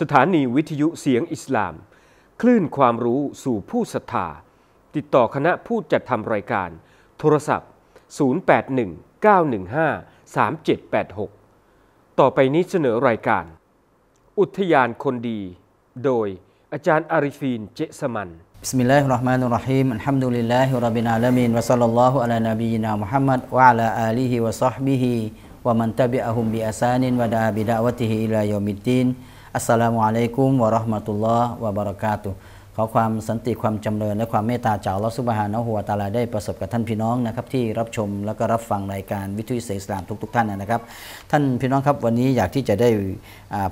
สถานีวิทยุเสียงอิสลาม คลื่นความรู้สู่ผู้ศรัทธาติดต่อคณะผู้จัดทำรายการ โทรศัพท์ 0819153786 ต่อไปนี้เสนอรายการ อุทยานคนดี โดยอาจารย์อาริฟีนเจสมัน بسم الله الرحمن الرحيم ا า ح م د ل ل ม رب العالمين وصلى الله على ن ب ฮ ن ا محمد وعلى آله وصحبه ومن ت ب น ه م ب أ س ا บิด ع วะติฮิอิลายอมิดดีนสสลามุอะลัยกุม วะราะห์มะตุลลอฮ์วะบะเราะกาตุ ขอความสันติความจำเริญและความเมตตาจากลอสุบฮานะหัวตาลาได้ประสบกับท่านพี่น้องนะครับที่รับชมแล้วก็รับฟังรายการวิทยุเสียงสลามทุกๆทท่านนะครับ ท่านพี่น้องครับวันนี้อยากที่จะได้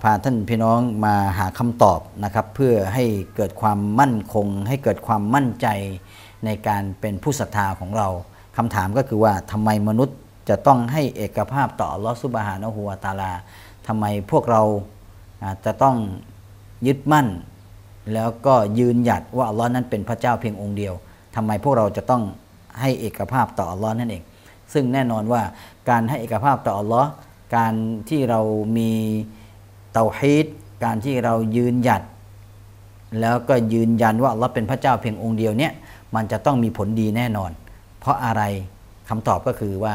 พาท่านพี่น้องมาหาคำตอบนะครับ เพื่อให้เกิดความมั่นคง ให้เกิดความมั่นใจในการเป็นผู้ศรัทธาของเรา คำถามก็คือว่าทำไมมนุษย์ จะต้องให้เอกภาพต่อลอสุบฮานะหัวตาลาทำไมพวกเราจะต้องยึดมั่น แล้วก็ยืนหยัดว่าอัลลอฮ์นั้นเป็นพระเจ้าเพียงองค์เดียว ทำไมพวกเราจะต้องให้เอกภาพต่ออัลลอฮ์นั่นเอง ซึ่งแน่นอนว่าการให้เอกภาพต่ออัลลอฮ์การที่เรามีเตาฮีตการที่เรายืนหยัด แล้วก็ยืนยันว่าอัลลอฮ์เป็นพระเจ้าเพียงองค์เดียวเนี่ยมันจะต้องมีผลดีแน่นอน เพราะอะไรคำตอบก็คือว่า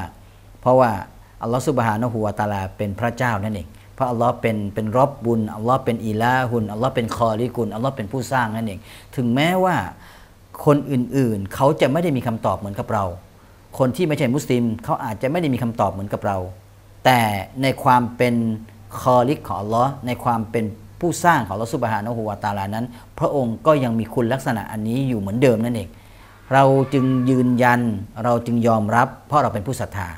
เพราะว่าอัลลอฮ์สุบฮานะฮูวาตาลาเป็นพระเจ้านั่นเองราะอัลลอฮ์เป็นเป็นรอบบุญอัลลอฮ์เป็นอีลาหุนอัลลอฮ์เป็นคอริกุลอัลลอฮ์เป็นผู้สร้างนั่นเองถึงแม้ว่าคนอื่นๆ เขาจะไม่ได้มีคำตอบเหมือนกับเรา คนที่ไม่ใช่มุสลิมเขาอาจจะไม่ได้มีคำตอบเหมือนกับเรา แต่ในความเป็นคอริกของอัลลอฮ์ในความเป็นผู้สร้างของลอสุบฮานะฮูวาตาลานั้น พระองค์ก็ยังมีคุณลักษณะอันนี้อยู่เหมือนเดิมนั่นเองเราจึงยืนยันเราจึงยอมรับ เพราะเราเป็นผู้ศรัทธา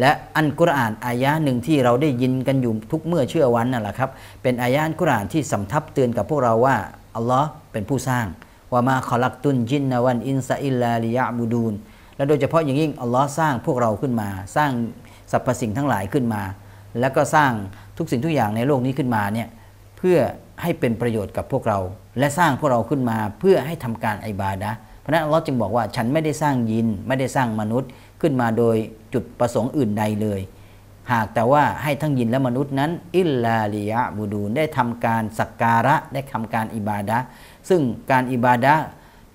และอันกุรอานอายะหนึ่งที่เราได้ยินกันอยู่ทุกเมื่อเชื่อวันนั่นแหละครับ เป็นอายะอันกุรอานที่สำทับเตือนกับพวกเราว่าอัลลอฮ์เป็นผู้สร้างว่ามาขลักตุนจินนวันอินซาอิลลาลิยะบูดูนและโดยเฉพาะอย่างยิ่งอัลลอฮ์สร้างพวกเราขึ้นมา สร้างสรรพสิ่งทั้งหลายขึ้นมา แล้วก็สร้างทุกสิ่งทุกอย่างในโลกนี้ขึ้นมาเนี่ยเพื่อให้เป็นประโยชน์กับพวกเรา และสร้างพวกเราขึ้นมาเพื่อให้ทำการไอบาดะเพราะนั้นอัลลอฮ์จึงบอกว่าฉันไม่ได้สร้างยินไม่ได้สร้างมนุษย์ขึ้นมาโดยจุดประสงค์อื่นใดเลย หากแต่ว่าให้ทั้งยินและมนุษย์นั้น อิลลาลิยะบูดูนได้ทำการสักการะได้ทำการอิบาดะซึ่งการอิบาดะ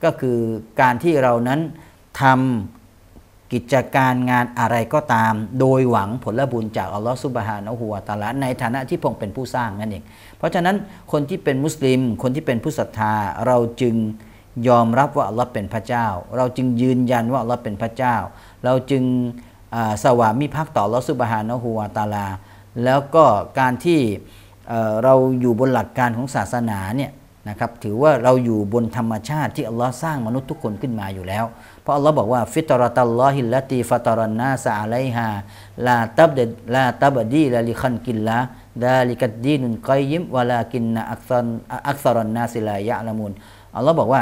ก็คือการที่เรานั้นทำกิจการงานอะไรก็ตาม โดยหวังผลบุญจากอัลลอฮฺซุบฮานะฮุวาตาละในฐานะที่พงเป็นผู้สร้างนั่นเอง เพราะฉะนั้นคนที่เป็นมุสลิม คนที่เป็นผู้ศรัทธา เราจึงยอมรับว่า อัลลอฮฺเป็นพระเจ้า เราจึงยืนยันว่าอัลลอฮฺเป็นพระเจ้า เราจึงสวามิภักต่อลอสุบฮานะฮูวาตาลา แล้วก็การที่เราอยู่บนหลักการของศาสนาเนี่ยนะครับถือว่าเราอยู่บนธรรมชาติที่อัลลอฮ์สร้างมนุษย์ทุกคนขึ้นมาอยู่แล้ว เพราะอัลลอฮ์บอกว่าฟิตรตัลลอฮิลลตีฟตรันนาซาไลฮาลาตับเดลาตับดีลาลิคันกินละดาลิกัดดีนุนกอยิมวาลากินนาอักซันอักซรนนาสิลายะละมุนอัลลอฮ์บอกว่า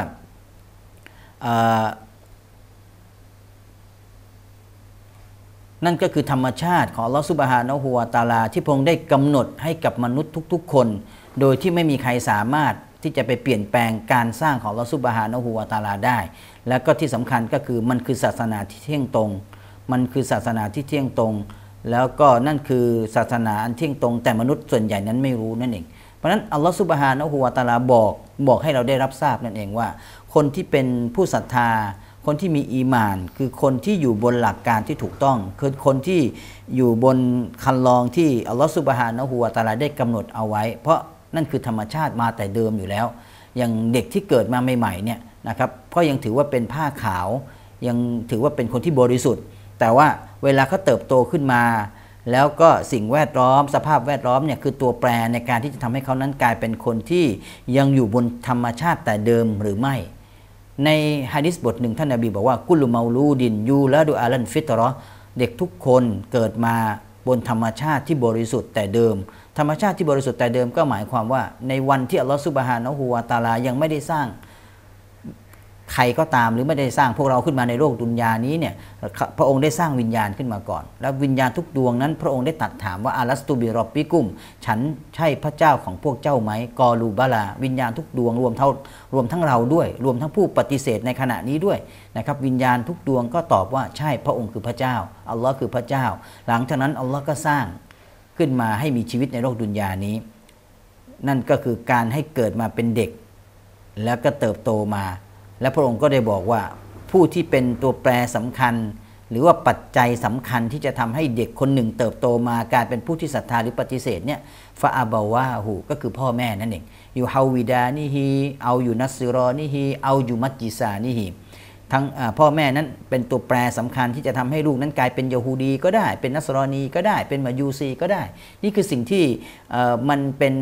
นั่นก็คือธรรมชาติของลอสุบฮานะฮัวตาลาที่พงได้กำหนดให้กับมนุษย์ทุกๆคน โดยที่ไม่มีใครสามารถที่จะไปเปลี่ยนแปลงการสร้างของลอสุบฮานะฮัวตาลาได้ และก็ที่สำคัญก็คือมันคือศาสนาที่เที่ยงตรง มันคือศาสนาที่เที่ยงตรง แล้วก็นั่นคือศาสนาอันเที่ยงตรง แต่มนุษย์ส่วนใหญ่นั้นไม่รู้นั่นเอง เพราะนั้นอัลลอฮฺสุบฮานะฮัวตาลาบอกบอกให้เราได้รับทราบนั่นเองว่า คนที่เป็นผู้ศรัทธาคนที่มีอีมานคือคนที่อยู่บนหลักการที่ถูกต้องคือคนที่อยู่บนคันลองที่อัลลอฮฺสุบฮานะฮูวาตาลาได้กำหนดเอาไว้ เพราะนั่นคือธรรมชาติมาแต่เดิมอยู่แล้ว อย่างเด็กที่เกิดมาใหม่ ๆเนี่ยนะครับก็ยังถือว่าเป็นผ้าขาว ยังถือว่าเป็นคนที่บริสุทธิ์ แต่ว่าเวลาเขาเติบโตขึ้นมา แล้วก็สิ่งแวดล้อม สภาพแวดล้อมเนี่ยคือตัวแปรในการที่จะทำให้เขานั้นกลายเป็นคนที่ยังอยู่บนธรรมชาติแต่เดิมหรือไม่ในฮะดิษบทหนึ่งท่านนบีบอกว่ากุลุมาลูดิน ยูละดูอาลันฟิตรอเด็กทุกคนเกิดมาบนธรรมชาติที่บริสุทธิ์แต่เดิม ธรรมชาติที่บริสุทธิ์แต่เดิมก็หมายความว่า ในวันที่อัลลอฮฺสุบฮานะฮูวาตาลายังไม่ได้สร้างใครก็ตามหรือไม่ได้สร้างพวกเราขึ้นมาในโลกดุนยานี้เนี่ย พระองค์ได้สร้างวิญญาณขึ้นมาก่อน แล้ววิญญาณทุกดวงนั้น พระองค์ได้ตัดถามว่าอารัสตูบิรอบปิกุม ฉันใช่พระเจ้าของพวกเจ้าไหม กอลูบาลา วิญญาณทุกดวงรวมเท่ารวมทั้งเราด้วย รวมทั้งผู้ปฏิเสธในขณะนี้ด้วยนะครับวิญญาณทุกดวงก็ตอบว่าใช่พระองค์คือพระเจ้า อัลลอฮ์คือพระเจ้า หลังจากนั้นอัลลอฮ์ก็สร้างขึ้นมาให้มีชีวิตในโลกดุนยานี้ นั่นก็คือการให้เกิดมาเป็นเด็ก แล้วก็เติบโตมาและพระองค์ก็ได้บอกว่าผู้ที่เป็นตัวแปรสำคัญ หรือว่าปัจจัยสำคัญที่จะทำให้เด็กคนหนึ่งเติบโตมากลายเป็นผู้ที่ศรัทธาหรือปฏิเสธเนี่ยฟาอาบาวาหูก็คือพ่อแม่นั่นเองอยู่ฮาวิดานิฮีเอาอยู่นัสซิรอนิฮีเอาอยู่มัจจิสานิฮีทั้งพ่อแม่นั้นเป็นตัวแปรสำคัญที่จะทำให้ลูก นั้นกลายเป็นยโฮดีก็ได้ เป็นนัสรอนีก็ได้เป็นมายูซีก็ได้ นี่คือสิ่งที่มันเป็น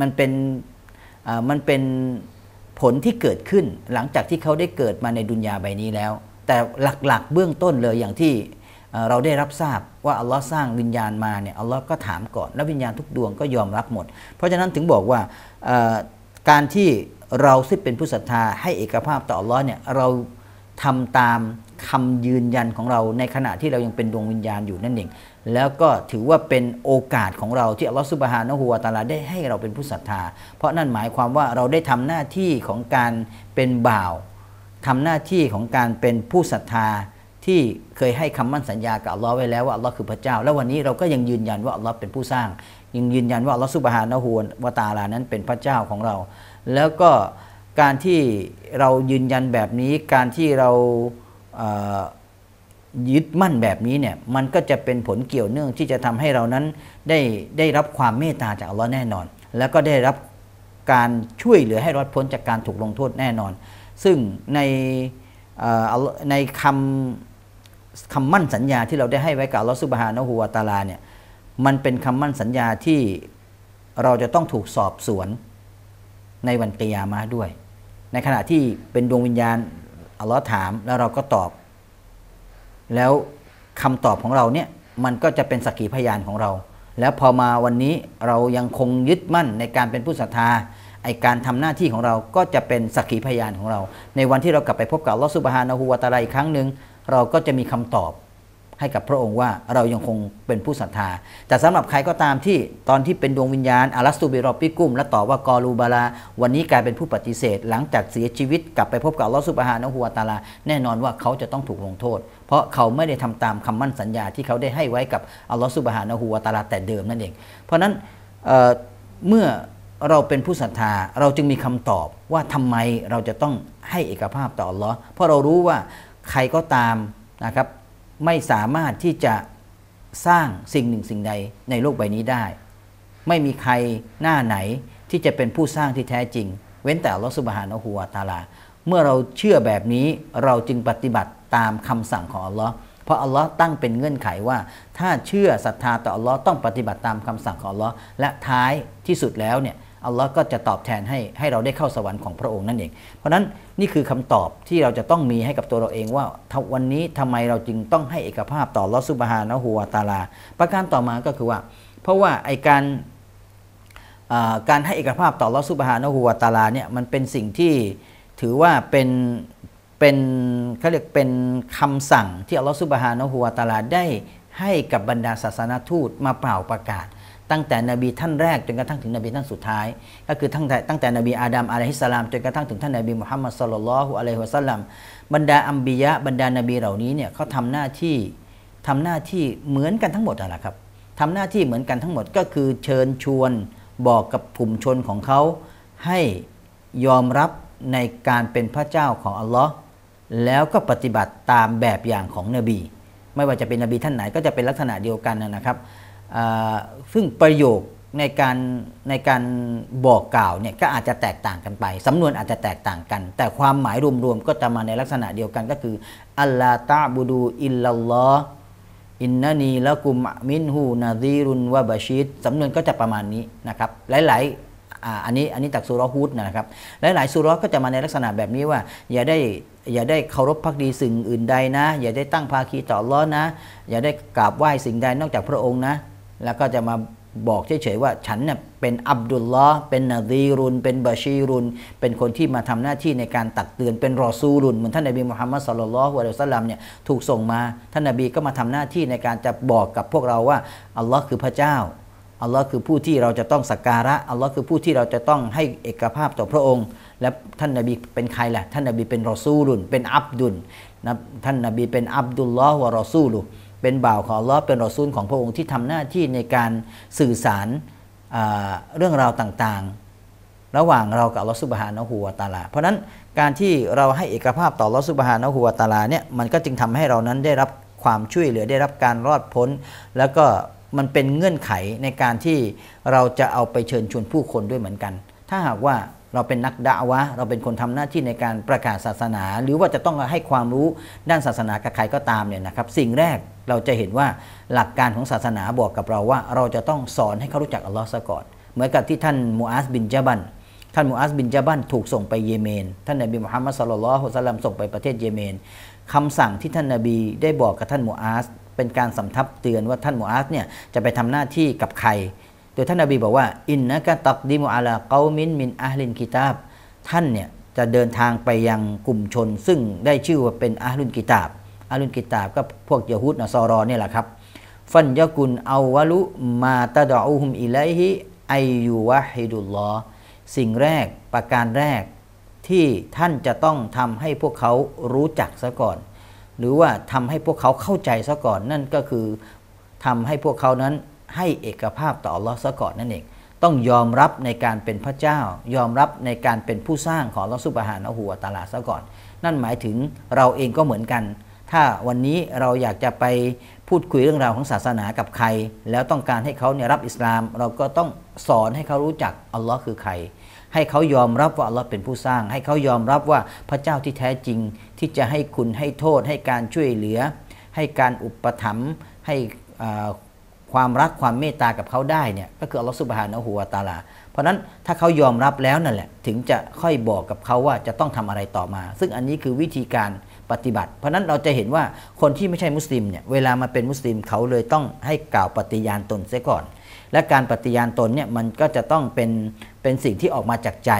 มันเป็นมันเป็นผลที่เกิดขึ้นหลังจากที่เขาได้เกิดมาในดุนยาใบนี้แล้ว แต่หลักๆ เบื้องต้นเลยอย่างที่เราได้รับทราบว่าอัลลอฮ์สร้างวิญญาณมาเนี่ยอัลลอฮ์ก็ถามก่อนแล้ววิญญาณทุกดวงก็ยอมรับหมด เพราะฉะนั้นถึงบอกว่าการที่เราซึ่งเป็นผู้ศรัทธาให้เอกภาพต่ออัลลอฮ์เนี่ยเราทำตามคำยืนยันของเราในขณะที่เรายังเป็นดวงวิญญาณอยู่นั่นเองแล้วก็ถือว่าเป็นโอกาสของเราที่อัลลอฮฺสุบฮานะฮูวาตาลาได้ให้เราเป็นผู้ศรัทธา เพราะนั่นหมายความว่าเราได้ทำหน้าที่ของการเป็นบ่าว ทำหน้าที่ของการเป็นผู้ศรัทธาที่เคยให้คำมั่นสัญญา กับอัลลอฮ์ไว้แล้วว่าอัลลอฮ์คือพระเจ้า แล้ววันนี้เราก็ยังยืนยันว่าอัลลอฮ์เป็นผู้สร้าง ยังยืนยันว่าอัลลอฮ์สุบฮานะฮูวาตาลานั้นเป็นพระเจ้าของเรา แล้วก็การที่เรายืนยันแบบนี้ การที่เรายึดมั่นแบบนี้เนี่ยมันก็จะเป็นผลเกี่ยวเนื่อง ที่จะทำให้เรานั้นได้ได้รับความเมตตาจากอัลลอฮ์แน่นอน แล้วก็ได้รับการช่วยเหลือให้รอดพ้นจากการถูกลงโทษแน่นอน ซึ่งในในคำคำมั่นสัญญาที่เราได้ให้ไว้กับอัลลอฮ์สุบฮานะฮูวาตาลาเนี่ยมันเป็นคำมั่นสัญญาที่เราจะต้องถูกสอบสวนในวันเิียมาด้วย ในขณะที่เป็นดวงวิญญาณอัลลอฮ์ถามแล้วเราก็ตอบแล้วคำตอบของเราเนี่ยมันก็จะเป็นสักขีพยานของเรา แล้วพอมาวันนี้เรายังคงยึดมั่นในการเป็นผู้ศรัทธาไอการทำหน้าที่ของเราก็จะเป็นสักขีพยานของเรา ในวันที่เรากลับไปพบกับลอสุบฮานอหูวาตาลาอีกครั้งหนึ่งเราก็จะมีคำตอบให้กับพระองค์ว่าเรายังคงเป็นผู้ศรัทธา แต่สำหรับใครก็ตามที่ตอนที่เป็นดวงวิญญาณอารัสตูบิรอปิกุมและตอบว่ากอรูบาลา วันนี้กลายเป็นผู้ปฏิเสธ หลังจากเสียชีวิต กลับไปพบกับลอสุบฮานะฮัวตาลา แน่นอนว่าเขาจะต้องถูกลงโทษ เพราะเขาไม่ได้ทำตามคำมั่นสัญญาที่เขาได้ให้ไว้กับอัลลอฮฺสุบฮานะฮุวาตาลาแต่เดิมนั่นเอง เพราะนั้นเมื่อเราเป็นผู้ศรัทธาเราจึงมีคำตอบว่าทำไมเราจะต้องให้เอกภาพต่ออัลลอฮ์เพราะเรารู้ว่าใครก็ตามนะครับไม่สามารถที่จะสร้างสิ่งหนึ่งสิ่งใดในโลกใบนี้ได้ ไม่มีใครหน้าไหนที่จะเป็นผู้สร้างที่แท้จริง เว้นแต่ลอสุบฮานอหัวตาลา เมื่อเราเชื่อแบบนี้เราจึงปฏิบัติตามคำสั่งของอัลลอฮ์เพราะอัลลอฮ์ตั้งเป็นเงื่อนไขว่า ถ้าเชื่อศรัทธาต่ออัลลอฮ์ต้องปฏิบัติตามคำสั่งของอัลลอฮ์และท้ายที่สุดแล้วเนี่ยอัลลอฮ์ก็จะตอบแทนให้ให้เราได้เข้าสวรรค์ของพระองค์นั่นเอง เพราะนั้นนี่คือคำตอบที่เราจะต้องมีให้กับตัวเราเองว่าวันนี้ทำไมเราจึงต้องให้เอกภาพต่อลอสุบฮานะฮัวาตาลาประการต่อมา ก็คือว่า เพราะว่าไอการการให้เอกภาพต่อลอสุบฮานะฮัวาตาลาเนี่ยมันเป็นสิ่งที่ถือว่าเป็นเป็นเขาเรียกเป็นคำสั่งที่อัลลอฮ์สุบฮานะฮัวาตาลาได้ให้กับบรรดาศาสนาทูตมาเป่าประกาศตั้งแต่นบีท่านแรกจนกระทั่งถึงนบีท่านสุดท้ายก็คือตั้งแต่ตั้งแต่นบีอาดัมอะลัยฮิสลามจนกระทั่งถึงท่านนบีมุฮัมมัดสุลลัลฮุอะลัยฮิวสัลลัมบรรดาอัมบียะบรรดานบีเหล่านี้เนี่ยเขาทำหน้าที่ทำหน้าที่เหมือนกันทั้งหมดนะครับทำหน้าที่เหมือนกันทั้งหมดก็คือเชิญชวนบอกกับกลุ่มชนของเขาให้ยอมรับในการเป็นพระเจ้าของอัลลอฮ์แล้วก็ปฏิบัติตามแบบอย่างของนบี ไม่ว่าจะเป็นนบีท่านไหนก็จะเป็นลักษณะเดียวกันนะครับซึ่งประโยคในการในการบอกกล่าวเนี่ยก็อาจจะแตกต่างกันไป สำนวนอาจจะแตกต่างกัน แต่ความหมายรวมๆก็จะมาในลักษณะเดียวกันก็คืออัลลาตาบูดูอิลลัลลอฮอินนานีละกุมมินหูนาซีรุนวะบาชิดสำนวนก็จะประมาณนี้นะครับ หลายๆอันนี้อันนี้จากสุรฮูดนะครับ หลายๆสุรก็จะมาในลักษณะแบบนี้ว่า อย่าได้อย่าได้เคารพพักดีสิ่งอื่นใดนะ อย่าได้ตั้งภาคีต่อร้อนนะ อย่าได้กราบไหว้สิ่งใดนอกจากพระองค์นะแล้วก็จะมาบอกเฉยๆว่า ฉันเนี่ยเป็นอับดุลลอฮ์เป็นนาซีรุนเป็นบาชีรุน เป็นคนที่มาทำหน้าที่ในการตักเตือนเป็นรอซูรุนเหมือนท่านนบีมุฮัมมัดสุลลัลฮุอะลัยฮิสลามเนี่ยถูกส่งมา ท่านนบีก็มาทำหน้าที่ในการจะบอกกับพวกเราว่า อัลลอฮ์คือพระเจ้าอัลลอฮ์คือผู้ที่เราจะต้องสักการะอัลลอฮ์คือผู้ที่เราจะต้องให้เอกภาพต่อพระองค์ และท่านนาบีเป็นใครล่ะท่านนาบีเป็นรอซูรุนเป็นอับดุลนะท่านนาบี เป็นอับดุลลอฮ์วะรอซูลุเป็น บ่าว ของอัลลอฮ์เป็นรอซูลของพระองค์ที่ทำหน้าที่ในการสื่อสารเรื่องราวต่างๆ ระหว่างเรากับอัลลอฮ์สุบฮานะฮูวาตาลา เพราะนั้นการที่เราให้เอกภาพต่ออัลลอฮ์สุบฮานะฮูวาตาลาเนี่ยมันก็จึงทำให้เรานั้นได้รับความช่วยเหลือได้รับการรอดพ้น แล้วก็มันเป็นเงื่อนไขในการที่เราจะเอาไปเชิญชวนผู้คนด้วยเหมือนกัน ถ้าหากว่าเราเป็นนักด่าวะเราเป็นคนทำหน้าที่ในการประกาศศาสนา หรือว่าจะต้องให้ความรู้ด้านศาสนากับใครก็ตามเนี่ยนะครับ สิ่งแรกเราจะเห็นว่าหลักการของศาสนาบอกกับเราว่า เราจะต้องสอนให้เขารู้จักอัลลอฮ์ซะก่อนเหมือนกับที่ท่านมูอัสบินจาบันท่านมูอัสบินจาบันถูกส่งไปเยเมน ท่านนบีมุฮัมมัดสุลลัลฮุสลัมส่งไปประเทศเยเมน คำสั่งที่ท่านนบีได้บอกกับท่านมูอัสเป็นการสำทับเตือนว่าท่านมูอัสเนี่ยจะไปทำหน้าที่กับใครโดยท่านอบีบอกว่า อินนะกะตักดิมุอาลาเกามินมินอาลินกิตาบ ท่านเนี่ยจะเดินทางไปยังกลุ่มชน ซึ่งได้ชื่อว่าเป็นอาลุนกิตาบอาลุนกิตาบก็พวกยะฮูดนะซอรอเนี่ยแหละครับ ฟันยะกุลเอาวะลุมาตะดออูฮุมอิไลฮิไอยูวะฮิดุลลอสิ่งแรกประการแรกที่ท่านจะต้องทำให้พวกเขารู้จักซะก่อน หรือว่าทำให้พวกเขาเข้าใจซะก่อนนั่นก็คือทำให้พวกเขานั้นให้เอกภาพต่ออัลลอฮ์ซะก่อนนั่นเองต้องยอมรับในการเป็นพระเจ้ายอมรับในการเป็นผู้สร้างของลอสุบฮานอหัวตาลาซะก่อน นั่นหมายถึงเราเองก็เหมือนกัน ถ้าวันนี้เราอยากจะไปพูดคุยเรื่องราวของศาสนากับใคร แล้วต้องการให้เขาเนี่ยรับอิสลาม เราก็ต้องสอนให้เขารู้จักอัลลอฮ์คือใคร ให้เขายอมรับว่าอัลลอฮ์เป็นผู้สร้าง ให้เขายอมรับว่าพระเจ้าที่แท้จริง ที่จะให้คุณให้โทษให้การช่วยเหลือ ให้การอุปถัมภ์ให้ความรักความเมตตากับเขาได้เนี่ยก็คืออัลลอฮฺสุบฮานะฮูวาตาลา เพราะนั้นถ้าเขายอมรับแล้วนั่นแหละถึงจะค่อยบอกกับเขาว่าจะต้องทำอะไรต่อมา ซึ่งอันนี้คือวิธีการปฏิบัติ เพราะนั้นเราจะเห็นว่าคนที่ไม่ใช่มุสลิมเนี่ยเวลามาเป็นมุสลิมเขาเลยต้องให้กล่าวปฏิญาณตนเสียก่อน และการปฏิญาณตนเนี่ยมันก็จะต้องเป็นเป็นสิ่งที่ออกมาจากใจ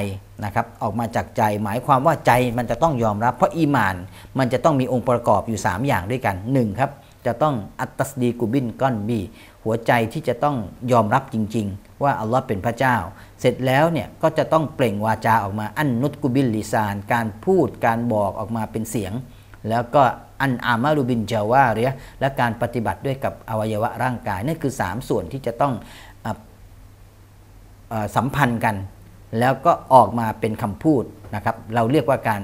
นะครับ ออกมาจากใจหมายความว่าใจมันจะต้องยอมรับเพราะอีมาน มันจะต้องมีองค์ประกอบอยู่ 3 อย่างด้วยกัน1ครับจะต้องอัตตสดีกุบินก้อนบีหัวใจที่จะต้องยอมรับจริงๆว่าอัลลอฮ์เป็นพระเจ้า เสร็จแล้วเนี่ยก็จะต้องเปล่งวาจาออกมา อันนุตกุบินลิซานการพูดการบอกออกมาเป็นเสียง แล้วก็อันอามารูบินเจาวาเรียและการปฏิบัติด้วยกับอวัยวะร่างกายนั่นคือ 3 ส่วนที่จะต้องออสัมพันธ์กัน แล้วก็ออกมาเป็นคำพูดนะครับเราเรียกว่าการ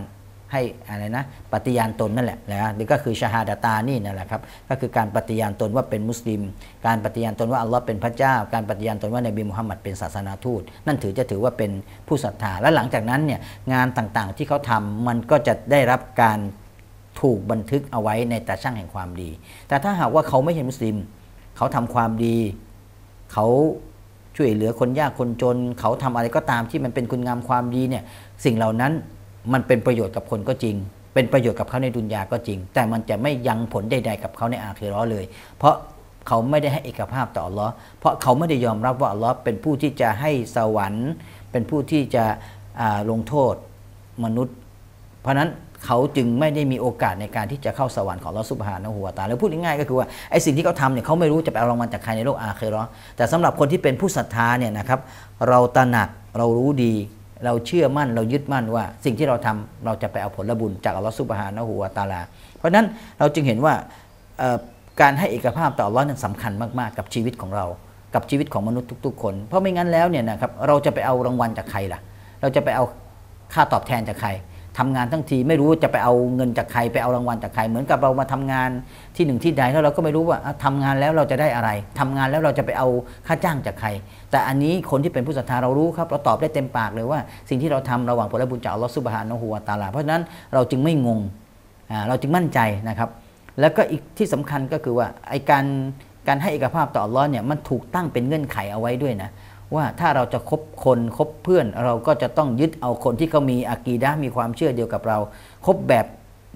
ให้อะไรนะปฏิญาณตนนั่นแหละนะนี่ก็คือชาฮาดาตานี่นั่นแหละครับก็คือการปฏิญาณตนว่าเป็นมุสลิม การปฏิญาณตนว่าอัลลอฮ์เป็นพระเจ้า การปฏิญาณตนว่านบีมุฮัมมัดเป็น ศาสนาทูตนั่นถือจะถือว่าเป็นผู้ศรัทธาและหลังจากนั้นเนี่ยงานต่างๆที่เขาทำมันก็จะได้รับการถูกบันทึกเอาไว้ในตาช่างแห่งความดี แต่ถ้าหากว่าเขาไม่เห็นมุสลิมเขาทำความดีเขาช่วยเหลือคนยากคนจนเขาทำอะไรก็ตามที่มันเป็นคุณงามความดีเนี่ย สิ่งเหล่านั้นมันเป็นประโยชน์กับคนก็จริง เป็นประโยชน์กับเขาในดุนยาก็จริง แต่มันจะไม่ยังผลใดๆ กับเขาในอาคีรอเลย เพราะเขาไม่ได้ให้เอกภาพต่ออัลลอฮ์เพราะเขาไม่ได้ยอมรับว่าอัลลอฮ์เป็นผู้ที่จะให้สวรรค์ เป็นผู้ที่จะลงโทษมนุษย์ เพราะนั้นเขาจึงไม่ได้มีโอกาสในการที่จะเข้าสวรรค์ของลอสุบฮานะหัวตาแล้วพูดง่ายๆก็คือว่าไอ้สิ่งที่เขาทำเนี่ยเขาไม่รู้จะไปเอารางวัลจากใครในโลกอาเครอแต่สำหรับคนที่เป็นผู้ศรัทธาเนี่ยนะครับ เราตระหนักเรารู้ดีเราเชื่อมั่นเรายึดมั่นว่า สิ่งที่เราทำเราจะไปเอาผลบุญจากอัลลอฮฺสุบฮานะฮัวาตาลาเพราะนั้นเราจึงเห็นว่าการให้เอกภาพต่ออัลลอฮ์นั้นสำคัญมากๆ กับชีวิตของเรา กับชีวิตของมนุษย์ทุกๆคนเพราะไม่งั้นแล้วเนี่ยนะครับเราจะไปเอารางวัลจากใครล่ะ เราจะไปเอาค่าตอบแทนจากใครทำงานทั้งทีไม่รู้จะไปเอาเงินจากใครไปเอารางวัลจากใครเหมือนกับเรามาทำงานที่หนึ่งที่ใดแล้วเราก็ไม่รู้ว่าทำงานแล้วเราจะได้อะไร ทำงานแล้วเราจะไปเอาค่าจ้างจากใคร แต่อันนี้คนที่เป็นผู้ศรัทธาเรารู้ครับเราตอบได้เต็มปากเลยว่า สิ่งที่เราทำระหว่างผลบุญจากอัลลอฮฺสุบฮานะฮูวาตาลา เพราะฉะนั้นเราจึงไม่งงเราจึงมั่นใจนะครับ แล้วก็อีกที่สำคัญก็คือว่าไอการการให้เอกภาพต่ออัลลอฮ์เนี่ยมันถูกตั้งเป็นเงื่อนไขเอาไว้ด้วยนะว่าถ้าเราจะคบคนคบเพื่อนเราก็จะต้องยึดเอาคนที่เขามีอากีดะมีความเชื่อเดียวกับเราคบแบบ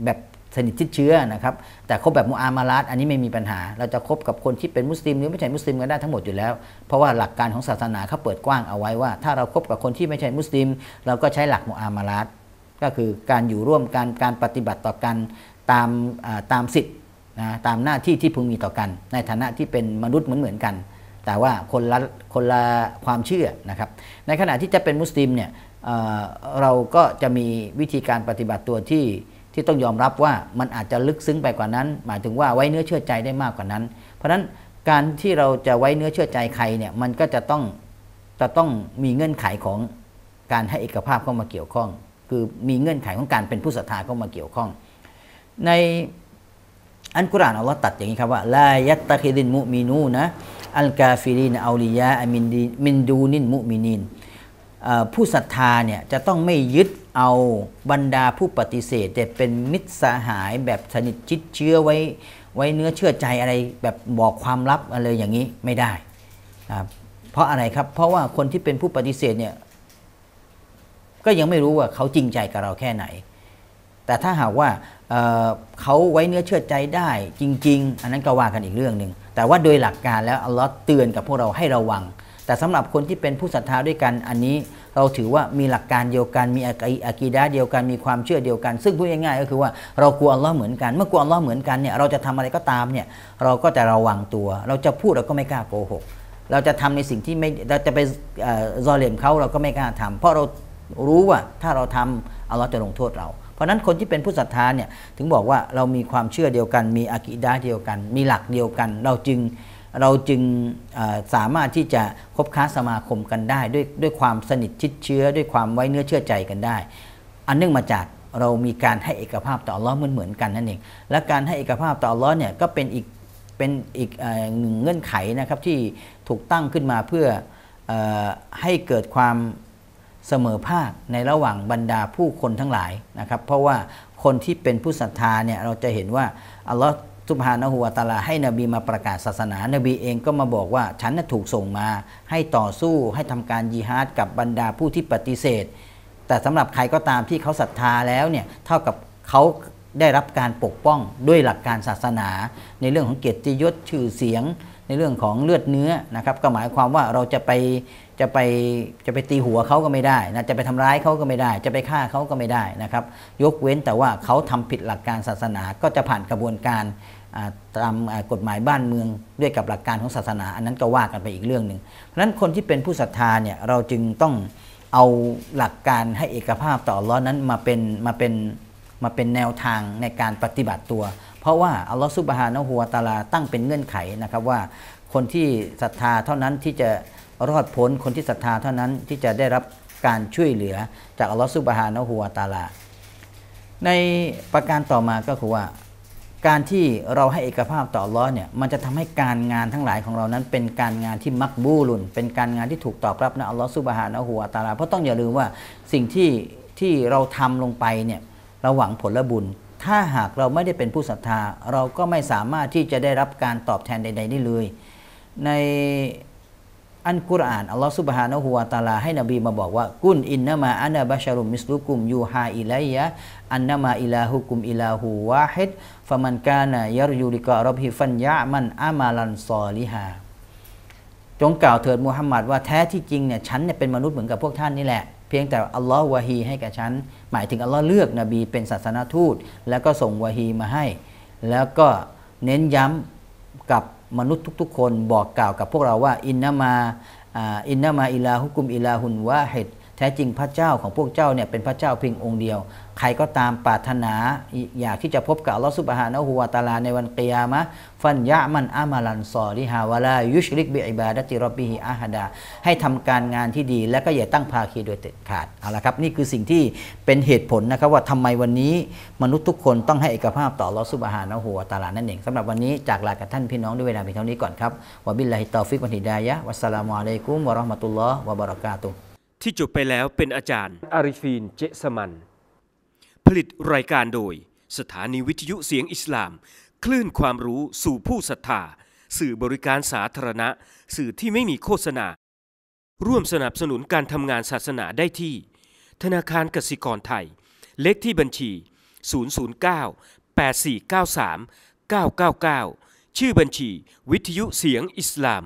แบบสนิทชิดเชื้อ นะครับ แต่คบแบบมุอามาลาดอันนี้ไม่มีปัญหาเราจะคบกับคนที่เป็นมุสลิมหรือไม่ใช่มุสลิมกันได้ทั้งหมดอยู่แล้ว เพราะว่าหลักการของศาสนาเขาเปิดกว้างเอาไว้ว่า ถ้าเราครบกับคนที่ไม่ใช่มุสลิมเราก็ใช้หลักมุอามาลาดก็คือการอยู่ร่วมกันการปฏิบัติต่อกันตามตามสิทธินะตามหน้าที่ที่พึงมีต่อกัน ในฐานะที่เป็นมนุษย์เหมือนเหมือนกันแต่ว่าคนละคนละความเชื่อนะครับ ในขณะที่จะเป็นมุสลิมเนี่ยเเราก็จะมีวิธีการปฏิบัติตัวที่ที่ต้องยอมรับว่ามันอาจจะลึกซึ้งไปกว่านั้น หมายถึงว่าไว้เนื้อเชื่อใจได้มากกว่านั้น เพราะฉะนั้นการที่เราจะไว้เนื้อเชื่อใจใครเนี่ย มันก็จะต้องจะต้องมีเงื่อนไขของการให้เอกภาพเข้ามาเกี่ยวข้อง คือมีเงื่อนไขของการเป็นผู้ศรัทธาเข้ามาเกี่ยวข้องในอันกุรานอัลลอฮ์ตัดอย่างนี้ครับว่าลายัตตะคิดินมุมินูนะอัลกาฟิรินอาลียามินดีมินดูนินมุมินินผู้ศรัทธาเนี่ยจะต้องไม่ยึดเอาบรรดาผู้ปฏิเสธแต่เป็นมิตรสหายแบบสนิทชิดเชื้อไว้ไว้เนื้อเชื่อใจอะไรแบบบอกความลับอะไรอย่างนี้ไม่ได้ครับเพราะอะไรครับเพราะว่าคนที่เป็นผู้ปฏิเสธเนี่ยก็ยังไม่รู้ว่าเขาจริงใจกับเราแค่ไหน แต่ถ้าหากว่าเขาไว้เนื้อเชื่อใจได้จริง ๆ อันนั้นก็ว่ากันอีกเรื่องหนึ่งแต่ว่าโดยหลักการแล้วอัลลอฮ์เตือนกับพวกเราให้ระวัง แต่สำหรับคนที่เป็นผู้ศรัทธา ด้วยกันอันนี้เราถือว่ามีหลักการเดียวกัน มีอากีดาเดียวกันมีความเชื่อเดียวกัน ซึ่งพูดง่ายๆก็คือว่าเรากลัวอัลลอฮ์เหมือนกันเมื่อกลัวอัลลอฮ์เหมือนกันเนี่ยเราจะทำอะไรก็ตามเนี่ยเราก็จะระวังตัว เราจะพูดเราก็ไม่กล้าโกหก เราจะทำในสิ่งที่ไม่เราจะไปรอเลมเขาเราก็ไม่กล้าทำเพราะเรารู้ว่า ถ้าเราทำอัลลอฮ์จะลงโทษเราราะนั้นคนที่เป็นผู้ศรัทธาเนี่ยถึงบอกว่าเรามีความเชื่อเดียวกันมีอากิดาเดียวกัน มีหลักเดียวกัน เราจึงเราจึงสามารถที่จะคบค้าสมาคมกันได้ ด้วยด้วยความสนิทชิดเชื้อด้วยความไว้เนื้อเชื่อใจกันได้ อันเนื่องมาจากเรามีการให้เอกภาพต่อร้อนเหมือนเหมือนกันนั่นเองและการให้เอกภาพต่อร้อนเนี่ยก็เป็นอีกเป็นอีกหนึ่งเงื่อนไขนะครับที่ถูกตั้งขึ้นมาเพื่อให้เกิดความเสมอภาคในระหว่างบรรดาผู้คนทั้งหลายนะครับเพราะว่าคนที่เป็นผู้ศรัทธาเนี่ยเราจะเห็นว่าอัลลอฮ์ุบฮานะฮวาตาลา ให้นบีมาประกาศศาสนา นบีเองก็มาบอกว่าฉันถูกส่งมาให้ต่อสู้ให้ทำการยิฮาดกับบรรดาผู้ที่ปฏิเสธ แต่สำหรับใครก็ตามที่เขาศรัทธาแล้วเนี่ยเท่ากับเขาได้รับการปกป้องด้วยหลักการศาสนา ในเรื่องของเกียรติยศชื่อเสียงในเรื่องของเลือดเนื้อนะครับก็หมายความว่าเราจะไปจะไปจะไปตีหัวเขาก็ไม่ได้นะจะไปทำร้ายเขาก็ไม่ได้ จะไปฆ่าเขาก็ไม่ได้นะครับ ยกเว้นแต่ว่าเขาทำผิดหลักการศาสนา ก็จะผ่านกระบวนการตามกฎหมายบ้านเมืองด้วยกับหลักการของศาสนา อันนั้นก็ว่ากันไปอีกเรื่องหนึ่งเพราะฉะนั้นคนที่เป็นผู้ศรัทธาเนี่ยเราจึงต้องเอาหลักการให้เอกภาพต่อร้อนนั้นมาเป็นมาเป็นมาเป็นแนวทางในการปฏิบัติตัวเพราะว่าอัลลอฮฺซุบฮานะฮัวตาลาตั้งเป็นเงื่อนไขนะครับว่าคนที่ศรัทธาเท่านั้นที่จะรอดพ้นคนที่ศรัทธาเท่านั้นที่จะได้รับการช่วยเหลือจากอัลลอฮฺสุบฮานะฮูวาตาลา ในประการต่อมาก็คือว่า การที่เราให้เอกภาพต่อร้อนเนี่ยมันจะทำให้การงานทั้งหลายของเรานั้นเป็นการงานที่มักบูรุนเป็นการงานที่ถูกตอบรับนะอัลลอฮฺสุบฮานะฮูวาตาลาเพราะต้องอย่าลืมว่าสิ่งที่ที่เราทำลงไปเนี่ยเราหวังผลบุญ ถ้าหากเราไม่ได้เป็นผู้ศรัทธา เราก็ไม่สามารถที่จะได้รับการตอบแทนใดๆนี่เลย ในอันกุรอาน อัลลอฮฺสุบฮานะฮุวาตาลา ให้นบีมาบอกว่ากุนอินนามาอันนาบะชารุมิสลุกุมยูฮาอิลัยยะอันนามาอิลาฮุกุมอิลาหูวาฮิดฟะมันกานายรยูริกะรับฮิฟันยะมันอามาลันซอลิฮาจงกล่าวเถิดมูฮัมหมัด ว่าแท้ ที่จริง เนี่ย ฉันเนี่ย เป็นมนุษย์เหมือนกับพวกท่านนี่แหละเพียงแต่ อัลลอฮฺวะฮีให้กับฉัน หมายถึง อัลลอฮ์เลือก นบีเป็นศาสนทูต แล้วก็ ส่งวะฮีมาให้ แล้วก็เน้นย้ำกับมนุษย์ทุกๆคนบอกกล่าวกับพวกเราว่าอินนามาอินนามาอิลาฮุกุมอิลาหุนวาเฮดท้จริงพระเจ้าของพวกเจ้าเนี่ยเป็นพระเจ้าเพียงองค์เดียว ใครก็ตามปรารถนา อยากที่จะพบกับอัลลอฮฺสุบฮานะฮูวาตาลาในวันเกียามะ ฟันยะมันอามาลันซอริฮาวาลายุชริกบิอิบาดติรบิฮิอาฮดา ให้ทำการงานที่ดีและก็อย่าตั้งภาคีโดยเด็ดขาด เอาละครับ นี่คือสิ่งที่เป็นเหตุผลนะครับว่าทำไมวันนี้ มนุษย์ทุกคนต้องให้เอกภาพต่ออัลลอฮฺสุบฮานะฮูวาตาลานั่นเองสำหรับวันนี้จากลากับท่านพี่น้องด้วยเวลาเพียงเท่านี้ก่อนครับวะบิลลาฮิตอฟิกวันฮิดายะวัสสลามุอะลัยกุมวะราะห์มะตุลลอฮ์วะบะเราะกาตุฮ์ที่จบไปแล้วเป็นอาจารย์ อาริฟีนเจสมัน ผลิตรายการโดย สถานีวิทยุเสียงอิสลาม คลื่นความรู้สู่ผู้ศรัทธาสื่อบริการสาธารณะ สื่อที่ไม่มีโฆษณา ร่วมสนับสนุนการทำงานศาสนาได้ที่ ธนาคารกสิกรไทย เลขที่บัญชี 009 8493 999 ชื่อบัญชี วิทยุเสียงอิสลาม